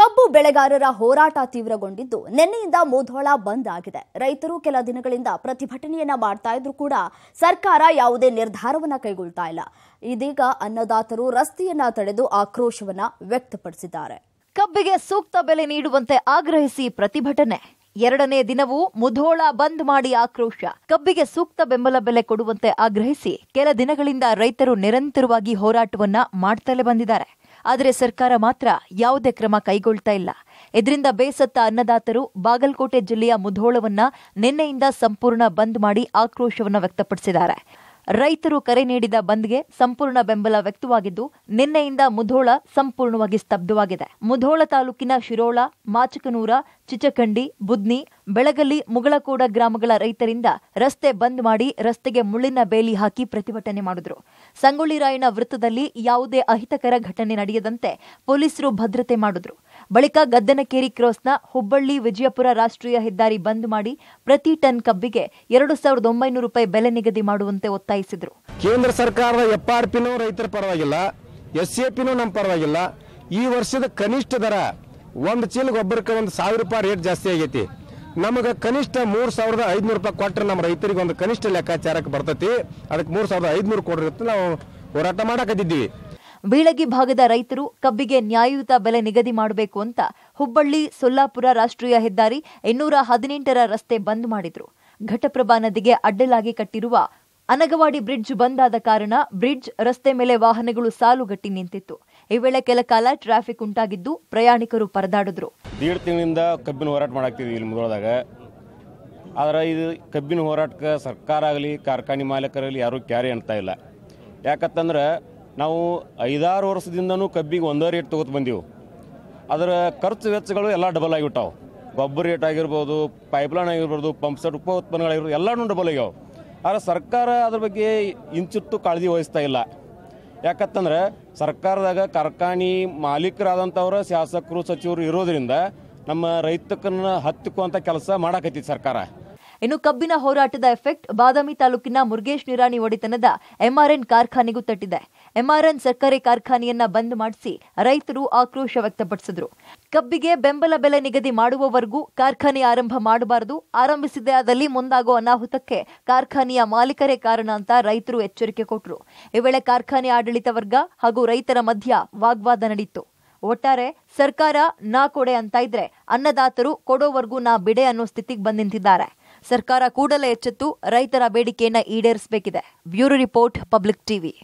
ಕಬ್ಬು ಬೆಳೆಗಾರರ ಹೋರಾಟ ತೀವ್ರಗೊಂಡಿದ್ದು ನಿನ್ನೆಯಿಂದ ಮುಧೋಳ ಬಂದ್ ಆಗಿದೆ ರೈತರು ಕೆಲ ದಿನಗಳಿಂದ ಪ್ರತಿಭಟನೆಯನ್ನ ಮಾಡ್ತಾ ಇದ್ರು ಕೂಡ ಸರ್ಕಾರ ಯಾವುದೇ ನಿರ್ಧಾರವನ್ನ ಕೈಗೊಳ್ತಾ ಇಲ್ಲ ಇದೀಗ ಅನ್ನದಾತರು ರಸ್ತೆಯನ್ನ ತಡೆದು ಆಕ್ರೋಶವನ್ನ ವ್ಯಕ್ತಪಡಿಸಿದ್ದಾರೆ ಕಬ್ಬಿಗೆ ಸೂಕ್ತ ಬೆಲೆ ನೀಡುವಂತೆ ಆಗ್ರಹಿಸಿ ಪ್ರತಿಭಟನೆ ಎರಡನೇ ದಿನವೂ ಮುಧೋಳ ಬಂದ್ ಮಾಡಿ ಆಕ್ರೋಶ ಕಬ್ಬಿಗೆ ಸೂಕ್ತ ಬೆಂಬಲ ಬೆಲೆ ಕೊಡುವಂತೆ ಆಗ್ರಹಿಸಿ ಕೆಲ ದಿನಗಳಿಂದ ರೈತರು ನಿರಂತರವಾಗಿ ಹೋರಾಟವನ್ನ ಮಾಡ್ತಲೇ ಬಂದಿದ್ದಾರೆ ಆದರೆ ಸರ್ಕಾರ ಮಾತ್ರ ಯಾವುದೇ ಕ್ರಮ ಕೈಗೊಳ್ತಾ ಇಲ್ಲ ಇದರಿಂದ ಬೇಸತ್ತ ಅನ್ನದಾತರು ಬಾಗಲಕೋಟೆ ಜಿಲ್ಲೆಯ ಮುಧೋಳವನ್ನ ನಿನ್ನೆಯಿಂದ ಸಂಪೂರ್ಣ ಬಂದ್ ಮಾಡಿ ಆಕ್ರೋಶವನ್ನು ವ್ಯಕ್ತಪಡಿಸಿದ್ದಾರೆ ರೈತರು ಕರೆ ನೀಡಿದ ಬಂದ್ಗೆ ಸಂಪೂರ್ಣ ಬೆಂಬಲ ವ್ಯಕ್ತವಾಗಿದ್ದು ನಿನ್ನೆಯಿಂದ ಮುಧೋಳ ಸಂಪೂರ್ಣವಾಗಿ ಸ್ತಬ್ಧವಾಗಿದೆ ಮುಧೋಳ ತಾಲೂಕಿನ ಶಿರೋಳ ಮಾಚಕನೂರ ಚಿಚಕಂಡಿ ಬುದ್ನಿ ಬೆಳಗಲ್ಲಿ ಮುಗಳಕೋಡ ಗ್ರಾಮಗಳ ರೈತರಿಂದ ರಸ್ತೆ ಬಂದ್ ಮಾಡಿ ರಸ್ತೆಗೆ ಮುಳ್ಳಿನ ಬೇಲಿ ಹಾಕಿ ಪ್ರತಿಭಟನೆ ಮಾಡಿದ್ರು ಸಂಗೊಳ್ಳಿ ರಾಯಣ್ಣ ವೃತ್ತದಲ್ಲಿ ಯಾವುದೇ ಅಹಿತಕರ ಘಟನೆ ನಡೆಯದಂತೆ ಪೊಲೀಸರು ಭದ್ರತೆ ಮಾಡಿದ್ರು ಬಳಿಕ ಗದ್ದನಕೇರಿ ಕ್ರಾಸ್ನ ಹುಬ್ಬಳ್ಳಿ ವಿಜಯಪುರ ರಾಷ್ಟ್ರೀಯ ಹೆದ್ದಾರಿ ಬಂದ್ ಮಾಡಿ ಪ್ರತಿ ಟನ್ ಕಬ್ಬಿಗೆ ಎರಡು ಸಾವಿರದ ಒಂಬೈನೂರು ರೂಪಾಯಿ ಬೆಲೆ ನಿಗದಿ ಮಾಡುವಂತೆ ಒತ್ತಾಯಿಸಿದರು ಕೇಂದ್ರ ಸರ್ಕಾರದ ಪಿನೂ ರೈತರ ಪರವಾಗಿಲ್ಲ ಎಸ್ ಎ ಪಿನೂ ನಮ್ಮ ಪರವಾಗಿಲ್ಲ ಈ ವರ್ಷದ ಕನಿಷ್ಠ ದರ ಒಂದು ಚೀಲ ಗೊಬ್ಬರಕ್ಕೆ ಒಂದು ಸಾವಿರ ರೂಪಾಯಿ ರೇಟ್ ಜಾಸ್ತಿ ಆಗೈತಿ ನಮಗೆ ಕನಿಷ್ಠ ಮೂರು ಸಾವಿರದ ಐದುನೂರು ರೂಪಾಯಿ ಕೊಟ್ಟರೆ ನಮ್ಮ ರೈತರಿಗೆ ಒಂದು ಕನಿಷ್ಠ ಲೆಕ್ಕಾಚಾರಕ್ಕೆ ಬರ್ತೈತಿ ಅದಕ್ಕೆ ಮೂರು ಸಾವಿರದ ಐದುನೂರು ನಾವು ಹೋರಾಟ ಮಾಡಕತ್ತಿದ್ದೀವಿ ಬೀಳಗಿ ಭಾಗದ ರೈತರು ಕಬ್ಬಿಗೆ ನ್ಯಾಯಯುತ ಬೆಲೆ ನಿಗದಿ ಮಾಡಬೇಕು ಅಂತ ಹುಬ್ಬಳ್ಳಿ ಸೊಲ್ಲಾಪುರ ರಾಷ್ಟ್ರೀಯ ಹೆದ್ದಾರಿ ಇನ್ನೂರ ಹದಿನೆಂಟರ ರಸ್ತೆ ಬಂದ್ ಮಾಡಿದ್ರು ಘಟಪ್ರಭಾ ನದಿಗೆ ಅಡ್ಡಲಾಗಿ ಕಟ್ಟಿರುವ ಅನಗವಾಡಿ ಬ್ರಿಡ್ಜ್ ಬಂದ್ ಆದ ಕಾರಣ ಬ್ರಿಡ್ಜ್ ರಸ್ತೆ ಮೇಲೆ ವಾಹನಗಳು ಸಾಲುಗಟ್ಟಿ ನಿಂತಿತ್ತು ಈ ವೇಳೆ ಕೆಲ ಕಾಲ ಟ್ರಾಫಿಕ್ ಉಂಟಾಗಿದ್ದು ಪ್ರಯಾಣಿಕರು ಪರದಾಡಿದ್ರು ದೀಡ್ ತಿಂಗಳಿಂದ ಕಬ್ಬಿನ ಹೋರಾಟ ಮಾಡಾಕ್ತಿದ್ವಿ ಇಲ್ಲಿ ಮುದೋಳದಾಗ ಆದರೆ ಇದು ಕಬ್ಬಿನ ಹೋರಾಟಕ್ಕೆ ಸರ್ಕಾರ ಆಗಲಿ ಕಾರ್ಖಾನೆ ಮಾಲೀಕರಾಗಲಿ ಯಾರು ಕ್ಯಾರಿ ಅಂತ ಇಲ್ಲ ಯಾಕಂತಂದ್ರೆ ನಾವು ಐದಾರು ವರ್ಷದಿಂದನೂ ಕಬ್ಬಿಗೆ ಒಂದೇ ರೇಟ್ ತೊಗೊತ ಬಂದೆವು ಅದರ ಖರ್ಚು ವೆಚ್ಚಗಳು ಎಲ್ಲ ಡಬಲ್ ಆಗಿಬಿಟ್ಟಾವೆ ಗೊಬ್ಬರ ರೇಟ್ ಆಗಿರ್ಬೋದು ಪೈಪ್ಲೈನ್ ಆಗಿರ್ಬೋದು ಪಂಪ್ ಸೆಟ್ ಉಪ ಉತ್ಪನ್ನಗಳಾಗಿರ್ಬೋದು ಎಲ್ಲನೂ ಡಬಲ್ ಆಗ್ಯಾವೆ ಆದರೆ ಸರ್ಕಾರ ಅದ್ರ ಬಗ್ಗೆ ಇಂಚುತ್ತು ಕಾಳಜಿ ವಹಿಸ್ತಾ ಇಲ್ಲ ಯಾಕತ್ತಂದ್ರೆ ಸರ್ಕಾರದಾಗ ಕಾರ್ಖಾನೆ ಮಾಲೀಕರಾದಂಥವ್ರ ಶಾಸಕರು ಸಚಿವರು ಇರೋದರಿಂದ ನಮ್ಮ ರೈತಕನ್ನ ಹತ್ತಿಕ್ಕುವಂಥ ಕೆಲಸ ಮಾಡಾಕತ್ತೈತಿ ಸರ್ಕಾರ ಇನ್ನು ಕಬ್ಬಿನ ಹೋರಾಟದ ಎಫೆಕ್ಟ್ ಬಾದಾಮಿ ತಾಲೂಕಿನ ಮುರುಗೇಶ್ ನಿರಾಣಿ ಒಡೆತನದ ಎಂಆರ್ಎನ್ ಕಾರ್ಖಾನೆಗೂ ತಟ್ಟಿದೆ ಎಂಆರ್ಎನ್ ಸಕ್ಕರೆ ಕಾರ್ಖಾನೆಯನ್ನ ಬಂದ್ ಮಾಡಿಸಿ ರೈತರು ಆಕ್ರೋಶ ವ್ಯಕ್ತಪಡಿಸಿದ್ರು ಕಬ್ಬಿಗೆ ಬೆಂಬಲ ಬೆಲೆ ನಿಗದಿ ಮಾಡುವವರೆಗೂ ಕಾರ್ಖಾನೆ ಆರಂಭ ಮಾಡಬಾರದು ಆರಂಭಿಸಿದೆ ಆದಲ್ಲಿ ಮುಂದಾಗುವ ಅನಾಹುತಕ್ಕೆ ಕಾರ್ಖಾನೆಯ ಮಾಲೀಕರೇ ಕಾರಣ ಅಂತ ರೈತರು ಎಚ್ಚರಿಕೆ ಕೊಟ್ಟರು ಈ ವೇಳೆ ಕಾರ್ಖಾನೆ ಆಡಳಿತ ವರ್ಗ ಹಾಗೂ ರೈತರ ಮಧ್ಯ ವಾಗ್ವಾದ ನಡೆಯಿತು ಒಟ್ಟಾರೆ ಸರ್ಕಾರ ನಾ ಕೊಡೆ ಅಂತ ಇದ್ರೆ ಅನ್ನದಾತರು ಕೊಡೋವರೆಗೂ ನಾ ಬಿಡೆ ಅನ್ನೋ ಸ್ಥಿತಿಗೆ ಬಂದ್ ನಿಂತಿದ್ದಾರೆ ಸರ್ಕಾರ ಕೂಡಲೇ ಎಚ್ಚೆತ್ತು ರೈತರ ಬೇಡಿಕೆಯನ್ನ ಈಡೇರಿಸಬೇಕಿದೆ ಬ್ಯೂರೋ ರಿಪೋರ್ಟ್ ಪಬ್ಲಿಕ್ ಟಿವಿ